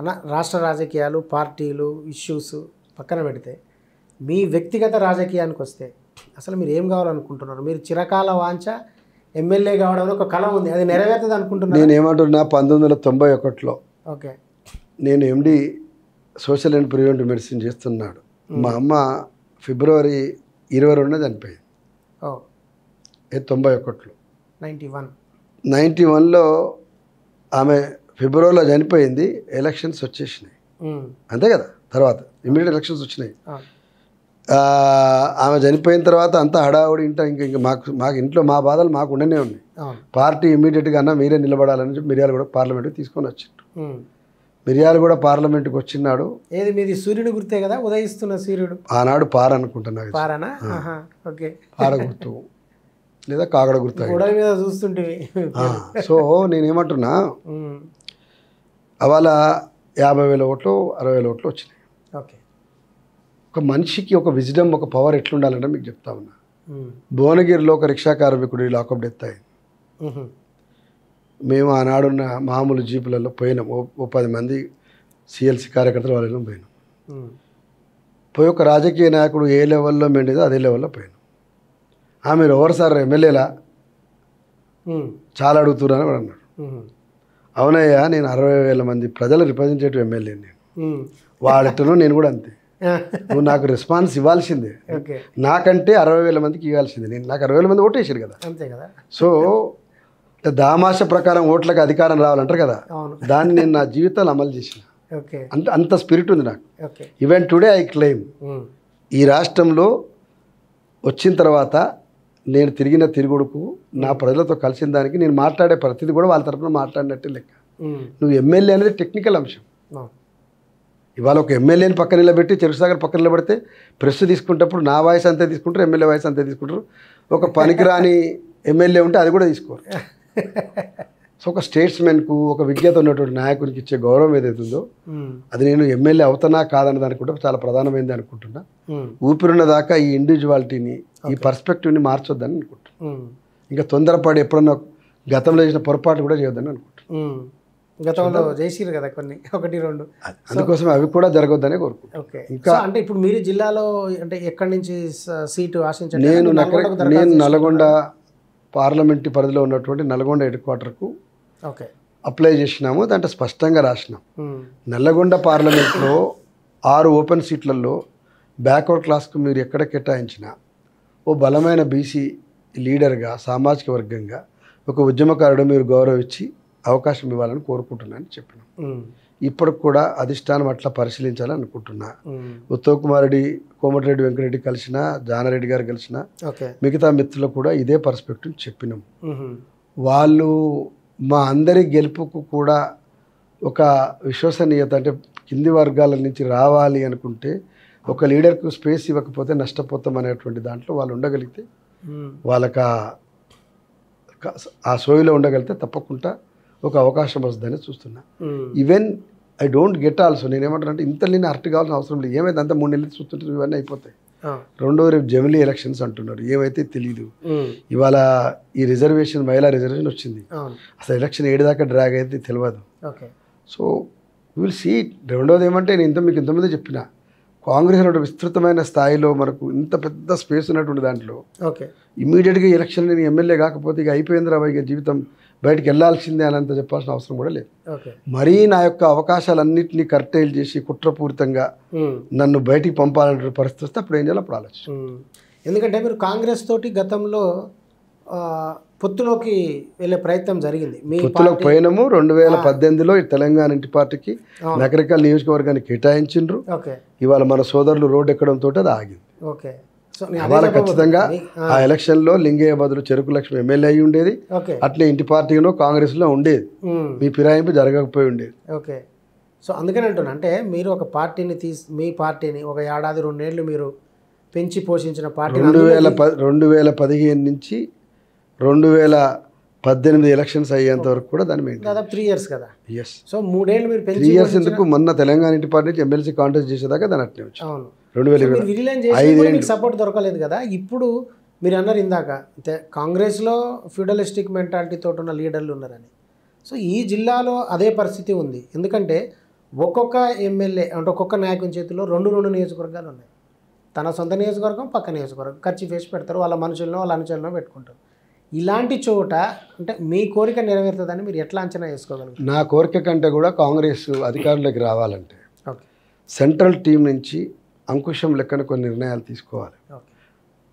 అన్న రాష్ట్ర రాజకీయాలు పార్టీలు ఇష్యూస్ పక్కన పెడితే మీ వ్యక్తిగత రాజకీయానికి వస్తే అసలు మీరు ఏం కావాలనుకుంటున్నారు మీరు చిరకాల వాంఛ ఎమ్మెల్యే కావడం ఒక కళ ఉంది అది నెరవేరుతుంది అనుకుంటున్నాను నేను ఏమంటున్నా పంతొమ్మిది వందల తొంభై ఒకటిలో ఓకే నేను MD social and preventive medicine చేస్తున్నాడు మా అమ్మ ఫిబ్రవరి ఇరవై రెండున చనిపోయింది తొంభై ఒకటిలో నైంటీ వన్ నైంటీ వన్లో ఆమె ఫిబ్రవరిలో చనిపోయింది ఎలక్షన్స్ వచ్చేసినాయి అంతే కదా తర్వాత ఇమీడియట్ ఎలక్షన్స్ వచ్చినాయి ఆమె చనిపోయిన తర్వాత అంతా హడావుడి ఇంట ఇంకా ఇంకా మాకు మాకు ఇంట్లో మా బాధలు మాకు ఉండనే ఉన్నాయి పార్టీ ఇమీడియట్గా అన్న మీరే నిలబడాలని చెప్పి మిర్యాలు కూడా పార్లమెంట్కి తీసుకొని వచ్చిండు మిర్యాలు కూడా పార్లమెంట్కి వచ్చినాడు ఏది మీది సూర్యుడు గుర్తే కదా ఉదయిస్తున్న సూర్యుడు ఆనాడు పార అనుకుంటున్నాడు పార గుర్తు లేదా కాగడ గుర్తు మీద చూస్తుంటే సో నేనేమంటున్నా అవాళ యాభై వేల ఓట్లు అరవై వేల ఓట్లు వచ్చినాయి ఓకే ఒక మనిషికి ఒక విజడమ్ ఒక పవర్ ఎట్లుండాలంటే మీకు చెప్తా ఉన్నా భువనగిరిలో ఒక రిక్షా కార్మికుడు లాకప్ డెత్ అయింది మేము ఆనాడున్న మామూలు జీపులలో పోయినాం ఓ పది మంది సిఎల్సి కార్యకర్తలు వాళ్ళు పోయినాం పోయి ఒక రాజకీయ నాయకుడు ఏ లెవెల్లో మెండేదో అదే లెవెల్లో పోయినాం ఆమె ఎవరు సార్ ఎమ్మెల్యేలా చాలా అడుగుతున్నారని అన్నాడు అవునయ్యా నేను అరవై వేల మంది ప్రజల రిప్రజెంటేటివ్ ఎమ్మెల్యే నేను వాళ్ళతోనూ నేను కూడా అంతే నువ్వు నాకు రెస్పాన్స్ ఇవ్వాల్సిందే నాకంటే అరవై వేల మందికి ఇవ్వాల్సిందే నేను నాకు అరవై వేల మంది ఓటేసారు కదా కదా సో దామాష ప్రకారం ఓట్లకు అధికారం రావాలంటారు కదా దాన్ని నేను నా జీవితాలు అమలు చేసిన అంత అంత స్పిరిట్ ఉంది నాకు ఈవెన్ టుడే ఐ క్లెయిమ్ ఈ రాష్ట్రంలో వచ్చిన తర్వాత నేను తిరిగిన తిరుగుడుకు నా ప్రజలతో కలిసిన దానికి నేను మాట్లాడే ప్రతిదీ కూడా వాళ్ళ తరఫున మాట్లాడినట్టే లెక్క నువ్వు ఎమ్మెల్యే అనేది టెక్నికల్ అంశం ఇవాళ ఒక ఎమ్మెల్యేని పక్కన నిలబెట్టి చెరుసాగర్ పక్కన నిలబెడితే ప్రెస్ తీసుకునేటప్పుడు నా వాయిస్ అంతే తీసుకుంటారు ఎమ్మెల్యే వాయిస్ అంతే తీసుకుంటారు ఒక పనికిరాని ఎమ్మెల్యే ఉంటే అది కూడా తీసుకోరు సో ఒక స్టేట్స్మెన్కు ఒక విజ్ఞత ఉన్నటువంటి నాయకునికి ఇచ్చే గౌరవం ఏదైతే ఉందో అది నేను ఎమ్మెల్యే అవుతానా దానికి కూడా చాలా ప్రధానమైనది అనుకుంటున్నా ఊపిరి ఉన్నదాకా ఈ ఇండివిజువాలిటీని ఈ పర్స్పెక్టివ్ని మార్చొద్దని అనుకుంటున్నాను ఇంకా తొందరపడి ఎప్పుడన్నా గతంలో చేసిన పొరపాటు కూడా చేయొద్దని అనుకుంటున్నాను గతంలో చేసిరు కదా కొన్ని ఒకటి రెండు అందుకోసం అవి కూడా జరగొద్దని కోరుకుంటున్నాను ఇంకా అంటే ఇప్పుడు మీరు జిల్లాలో అంటే ఎక్కడి నుంచి సీటు ఆశించండి నేను నేను నల్గొండ పార్లమెంటు పరిధిలో ఉన్నటువంటి నల్గొండ హెడ్ క్వార్టర్కు అప్లై చేసినాము దాంట్లో స్పష్టంగా రాసినాం hmm. నల్లగొండ పార్లమెంట్లో ఆరు ఓపెన్ సీట్లలో బ్యాక్వర్డ్ క్లాస్కు మీరు ఎక్కడ కేటాయించినా ఓ బలమైన బీసీ లీడర్గా సామాజిక వర్గంగా ఒక ఉద్యమకారుడు మీరు గౌరవించి అవకాశం ఇవ్వాలని కోరుకుంటున్నానని చెప్పినాం hmm. ఇప్పటికి కూడా అధిష్టానం అట్లా పరిశీలించాలని అనుకుంటున్నా hmm. ఉత్తమ్ కుమార్ రెడ్డి కోమటిరెడ్డి వెంకటరెడ్డి కలిసిన జానారెడ్డి గారు కలిసిన మిగతా మిత్రులు కూడా ఇదే పర్స్పెక్టివ్ చెప్పినాం వాళ్ళు మా అందరి గెలుపుకు కూడా ఒక విశ్వసనీయత అంటే కింది వర్గాల నుంచి రావాలి అనుకుంటే ఒక లీడర్కు స్పేస్ ఇవ్వకపోతే నష్టపోతాం అనేటువంటి దాంట్లో వాళ్ళు ఉండగలిగితే వాళ్ళకి ఆ సోయిలో ఉండగలిగితే తప్పకుండా ఒక అవకాశం వస్తుందని చూస్తున్నా even I don't get also నేనేమంటానంటే ఇంత నేను అరటి కావాల్సిన అవసరం లేదు ఏమైతే అంత మూడు నెలలు చూస్తుంటే ఇవన్నీ అయిపోతాయి రెండో రేపు జమిలీ ఎలక్షన్స్ అంటున్నారు ఏమైతే తెలియదు ఇవాళ ఈ రిజర్వేషన్ మహిళా రిజర్వేషన్ వచ్చింది అసలు ఎలక్షన్ ఏడు దాకా డ్రాగ్ అయితే తెలియదు సో విల్ సీ రెండోది ఏమంటే నేను ఇంత మీకు ఇంతమంది చెప్పిన కాంగ్రెస్ అనేటువంటి విస్తృతమైన స్థాయిలో మనకు ఇంత పెద్ద స్పేస్ ఉన్నటువంటి దాంట్లో ఓకే ఇమీడియట్గా ఎలక్షన్ నేను ఎమ్మెల్యే కాకపోతే ఇక అయిపోయింది రాబాయి జీవితం బయటకు వెళ్లాల్సిందే అనంత చెప్పాల్సిన అవసరం కూడా లేదు మరీ నా యొక్క అవకాశాలన్నింటినీ కర్టైల్ చేసి కుట్రపూరితంగా నన్ను బయటికి పంపాలనే పరిస్థితి వస్తే అప్పుడు ఏం చేయాలి అప్పుడు ఆలోచించు ఎందుకంటే మీరు కాంగ్రెస్ తోటి గతంలో పొత్తులోకి వెళ్ళే ప్రయత్నం జరిగింది మీ పొత్తులోకి పోయినము రెండు వేల పద్దెనిమిదిలో తెలంగాణ ఇంటి పార్టీకి నగరికల్ నియోజకవర్గాన్ని కేటాయించిండ్రు ఇవాళ మన సోదరులు రోడ్డు ఎక్కడంతో అది ఆగింది ఓకే ఇవాళ ఖచ్చితంగా ఆ ఎలక్షన్లో లింగయ్య బదులు చెరుకు లక్ష్మి ఎమ్మెల్యే అయి ఉండేది అట్లే ఇంటి పార్టీలో కాంగ్రెస్లో ఉండేది మీ ఫిరాయింపు జరగకపోయి ఉండేది ఓకే సో అందుకని అంటున్నా అంటే మీరు ఒక పార్టీని తీసి మీ పార్టీని ఒక ఏడాది రెండేళ్ళు మీరు పెంచి పోషించిన పార్టీ రెండు వేల రెండు వేల పదిహేను నుంచి రెండు వేల పద్దెనిమిది ఎలక్షన్స్ అయ్యేంత వరకు కూడా దాన్ని మెయింటైన్ దాదాపు త్రీ ఇయర్స్ కదా ఎస్ సో మూడేళ్ళు మీరు త్రీ ఇయర్స్ ఎందుకు మొన్న తెలంగాణ ఇంటి పార్టీ నుంచి ఎమ్మెల్సీ కాంటెస్ట్ చేసేదాకా దాని అట్నే వచ్చి అవును రెండు వేల ఐదు సపోర్ట్ దొరకలేదు కదా ఇప్పుడు మీరు అన్నారు ఇందాక కాంగ్రెస్లో ఫ్యూడలిస్టిక్ తోటి ఉన్న లీడర్లు ఉన్నారని సో ఈ జిల్లాలో అదే పరిస్థితి ఉంది ఎందుకంటే ఒక్కొక్క ఎమ్మెల్యే అంటే ఒక్కొక్క నాయకుని చేతిలో రెండు రెండు నియోజకవర్గాలు ఉన్నాయి తన సొంత నియోజకవర్గం పక్క నియోజకవర్గం ఖర్చు ఫేస్ పెడతారు వాళ్ళ మనుషులను వాళ్ళ అనుచరులను పెట్టుకుంటారు ఇలాంటి చోట అంటే మీ కోరిక నెరవేరుతుందని మీరు ఎట్లా అంచనా చేసుకోగలరు నా కోరిక కంటే కూడా కాంగ్రెస్ అధికారంలోకి రావాలంటే సెంట్రల్ టీం నుంచి అంకుశం లెక్కన కొన్ని నిర్ణయాలు తీసుకోవాలి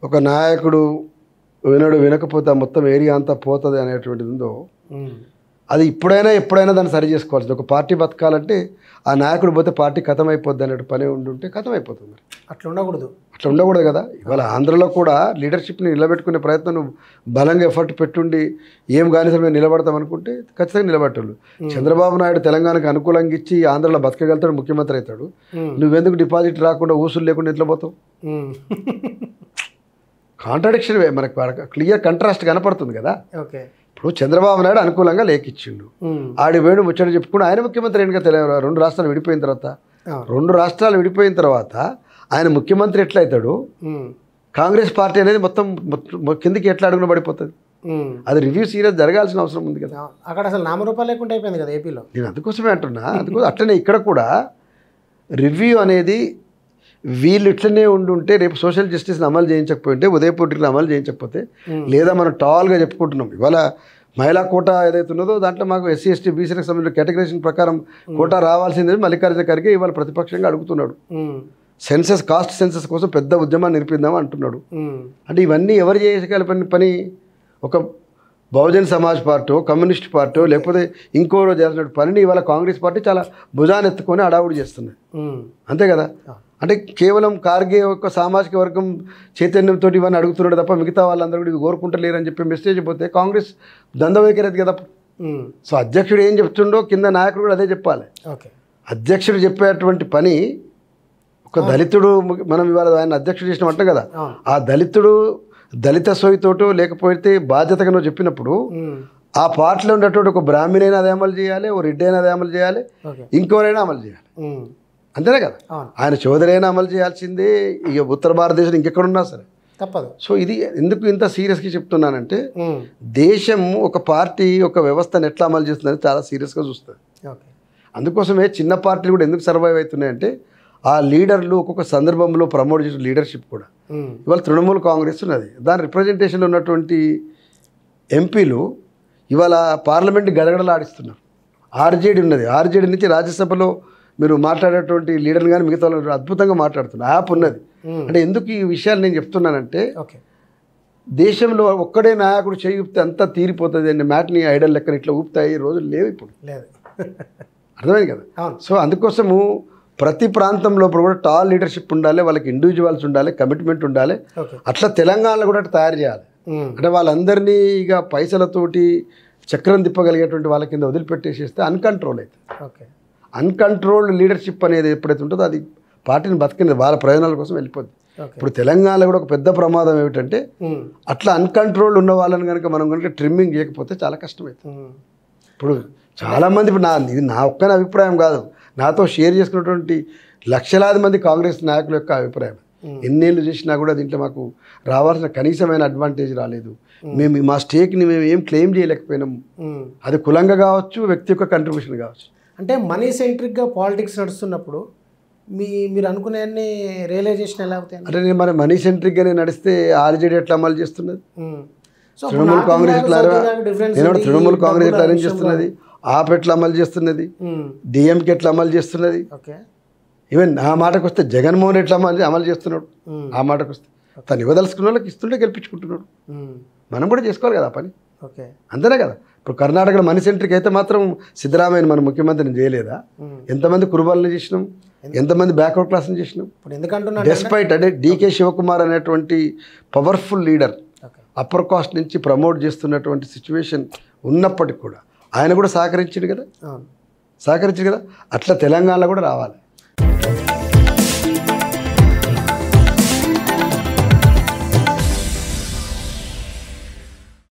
ఒక నాయకుడు వినడు వినకపోతే మొత్తం ఏరియా అంతా పోతుంది అనేటువంటిది ఉందో అది ఇప్పుడైనా ఎప్పుడైనా దాన్ని సరి చేసుకోవాల్సింది ఒక పార్టీ బతకాలంటే ఆ నాయకుడు పోతే పార్టీ కథం అయిపోద్ది అన్నట్టు పని ఉండుంటే కథం అయిపోతుంది మరి అట్లా ఉండకూడదు అట్లా ఉండకూడదు కదా ఇవాళ ఆంధ్రలో కూడా లీడర్షిప్ని నిలబెట్టుకునే ప్రయత్నం నువ్వు బలంగా ఎఫర్ట్ పెట్టుండి ఏం కానీ సరే మేము నిలబడతాం అనుకుంటే ఖచ్చితంగా నిలబెట్టాలి చంద్రబాబు నాయుడు తెలంగాణకు అనుకూలంగా ఇచ్చి ఆంధ్రలో బతకగలుగుతాడు ముఖ్యమంత్రి అవుతాడు నువ్వెందుకు డిపాజిట్ రాకుండా ఊసులు లేకుండా ఇంట్లో పోతావు కాంట్రాడిక్షన్ మనకు క్లియర్ కంట్రాస్ట్ కనపడుతుంది కదా ఓకే ఇప్పుడు చంద్రబాబు నాయుడు అనుకూలంగా లేఖిచ్చిండు ఆడి వేణు ముచ్చట చెప్పుకుని ఆయన ముఖ్యమంత్రి ఏంటో తెలియదు రెండు రాష్ట్రాలు విడిపోయిన తర్వాత రెండు రాష్ట్రాలు విడిపోయిన తర్వాత ఆయన ముఖ్యమంత్రి ఎట్లయితాడు కాంగ్రెస్ పార్టీ అనేది మొత్తం కిందికి ఎట్లా అడుగున పడిపోతుంది అది రివ్యూ సీరియస్ జరగాల్సిన అవసరం ఉంది కదా అక్కడ అసలు నామరూపాలు లేకుండా అయిపోయింది కదా ఏపీలో నేను అందుకోసమే అంటున్నా అందుకోసం అట్లనే ఇక్కడ కూడా రివ్యూ అనేది వీళ్ళు ఇట్లనే ఉండుంటే రేపు సోషల్ జస్టిస్ని అమలు చేయించకపోయింటే ఉదయపూటికి అమలు చేయించకపోతే లేదా మనం టాల్గా చెప్పుకుంటున్నాం ఇవాళ మహిళా కోట ఏదైతే ఉన్నదో దాంట్లో మాకు ఎస్సీ ఎస్టీ బీసీలకు సంబంధించిన కేటగరేషన్ ప్రకారం కోటా రావాల్సిందే మల్లికార్జున ఖర్గే ఇవాళ ప్రతిపక్షంగా అడుగుతున్నాడు సెన్సెస్ కాస్ట్ సెన్సెస్ కోసం పెద్ద ఉద్యమాన్ని నిలిపిందాం అంటున్నాడు అంటే ఇవన్నీ ఎవరు చేయగల పని పని ఒక Bahujan Samaj party communist party లేకపోతే ఇంకో రోజు చేస్తున్న పనిని ఇవాళ కాంగ్రెస్ పార్టీ చాలా భుజానెత్తుకొని అడావుడు చేస్తున్నాయి అంతే కదా అంటే కేవలం కార్గే యొక్క సామాజిక వర్గం చైతన్యంతో ఇవన్నీ అడుగుతున్నాడు తప్ప మిగతా వాళ్ళందరూ కూడా ఇవి కోరుకుంటలేరని చెప్పి మెసేజ్ పోతే కాంగ్రెస్ దందవైఖరి కదా సో అధ్యక్షుడు ఏం చెప్తుండో కింద నాయకుడు కూడా అదే చెప్పాలి ఓకే అధ్యక్షుడు చెప్పేటువంటి పని ఒక దళితుడు మనం ఇవాళ ఆయన అధ్యక్షుడు చేసిన అంటాం కదా ఆ దళితుడు దళిత సోయితోటో లేకపోతే బాధ్యతగానో చెప్పినప్పుడు ఆ పార్టీలో ఉన్నటువంటి ఒక బ్రాహ్మణైనా అది అమలు చేయాలి ఓ రెడ్డి అయినా అదే అమలు చేయాలి ఇంకోరైనా అమలు చేయాలి అంతేనే కదా ఆయన చౌదరైనా అమలు చేయాల్సిందే ఇక ఉత్తర భారతదేశం ఇంకెక్కడున్నా సరే తప్పదు సో ఇది ఎందుకు ఇంత సీరియస్గా చెప్తున్నానంటే దేశం ఒక పార్టీ ఒక వ్యవస్థను ఎట్లా అమలు చేస్తుందని చాలా సీరియస్గా చూస్తుంది అందుకోసమే చిన్న పార్టీలు కూడా ఎందుకు సర్వైవ్ అవుతున్నాయంటే ఆ లీడర్లు ఒక్కొక్క సందర్భంలో ప్రమోట్ చేసిన లీడర్షిప్ కూడా ఇవాళ తృణమూల్ కాంగ్రెస్ ఉన్నది దాని రిప్రజెంటేషన్లో ఉన్నటువంటి ఎంపీలు ఇవాళ పార్లమెంట్ గడగడలాడిస్తున్నారు ఆర్జేడీ ఉన్నది ఆర్జేడీ నుంచి రాజ్యసభలో మీరు మాట్లాడేటువంటి లీడర్ని కానీ మిగతా వాళ్ళు అద్భుతంగా మాట్లాడుతున్నారు యాప్ ఉన్నది అంటే ఎందుకు ఈ విషయాలు నేను చెప్తున్నానంటే ఓకే దేశంలో ఒక్కడే నాయకుడు చేయితే అంతా తీరిపోతుంది అండి మ్యాట్ని ఐడల్ లెక్కన ఇట్లా ఊపుతాయి రోజులు లేవు ఇప్పుడు లేదు అర్థమైంది కదా సో అందుకోసము ప్రతి ప్రాంతంలో కూడా టాల్ లీడర్షిప్ ఉండాలి వాళ్ళకి ఇండివిజువల్స్ ఉండాలి కమిట్మెంట్ ఉండాలి అట్లా తెలంగాణలో కూడా అట్లా తయారు చేయాలి అంటే వాళ్ళందరినీ ఇక పైసలతోటి చక్రం తిప్పగలిగేటువంటి వాళ్ళ కింద వదిలిపెట్టేసేస్తే అన్కంట్రోల్ అవుతుంది ఓకే అన్కంట్రోల్డ్ లీడర్షిప్ అనేది ఎప్పుడైతే ఉంటుందో అది పార్టీని బతికినది వాళ్ళ ప్రయోజనాల కోసం వెళ్ళిపోద్ది ఇప్పుడు తెలంగాణలో కూడా ఒక పెద్ద ప్రమాదం ఏమిటంటే అట్లా అన్కంట్రోల్డ్ ఉన్న వాళ్ళని కనుక మనం కనుక ట్రిమ్మింగ్ చేయకపోతే చాలా కష్టమవుతుంది ఇప్పుడు చాలామంది ఇప్పుడు నా ఇది నా ఒక్క అభిప్రాయం కాదు నాతో షేర్ చేసుకున్నటువంటి లక్షలాది మంది కాంగ్రెస్ నాయకుల యొక్క అభిప్రాయం ఎన్నేళ్ళు చేసినా కూడా దీంట్లో మాకు రావాల్సిన కనీసమైన అడ్వాంటేజ్ రాలేదు మేము మా స్టేక్ని మేము ఏం క్లెయిమ్ చేయలేకపోయినాము అది కులంగా కావచ్చు వ్యక్తి యొక్క కంట్రిబ్యూషన్ కావచ్చు అంటే మనీ సెంట్రిక్గా పాలిటిక్స్ నడుస్తున్నప్పుడు మీ మీరు అనుకునేవన్నీ రియలైజేషన్ ఎలా అవుతాయి అంటే నేను మరి మనీ సెంట్రిక్గానే నడిస్తే ఆర్జేడీ ఎట్లా అమలు చేస్తున్నది తృణమూల్ కాంగ్రెస్ ఎట్లా తృణమూల్ కాంగ్రెస్ ఎట్లా అరేంజ్ చేస్తున్నది ఆప్ ఎట్లా అమలు చేస్తున్నది డిఎంకి ఎట్లా అమలు చేస్తున్నది ఈవెన్ ఆ మాటకు వస్తే జగన్మోహన్ ఎట్లా అమలు అమలు చేస్తున్నాడు ఆ మాటకు వస్తే తను ఇవ్వదలుచుకున్న వాళ్ళకి ఇస్తుంటే గెలిపించుకుంటున్నాడు మనం కూడా చేసుకోవాలి కదా పని ఓకే అంతేనా కదా ఇప్పుడు కర్ణాటకలో మనీ సెంటర్కి అయితే మాత్రం సిద్ధరామయ్య మన ముఖ్యమంత్రిని చేయలేదా ఎంతమంది కురుబాలను చేసినాం ఎంతమంది బ్యాక్వర్డ్ క్లాస్ని చేసినాం ఇప్పుడు ఎందుకంటున్నా డెస్పైట్ అంటే డీకే శివకుమార్ అనేటువంటి పవర్ఫుల్ లీడర్ అప్పర్ కాస్ట్ నుంచి ప్రమోట్ చేస్తున్నటువంటి సిచ్యువేషన్ ఉన్నప్పటికి కూడా ఆయన కూడా సహకరించిండు కదా సహకరించిండు కదా అట్లా తెలంగాణలో కూడా రావాలి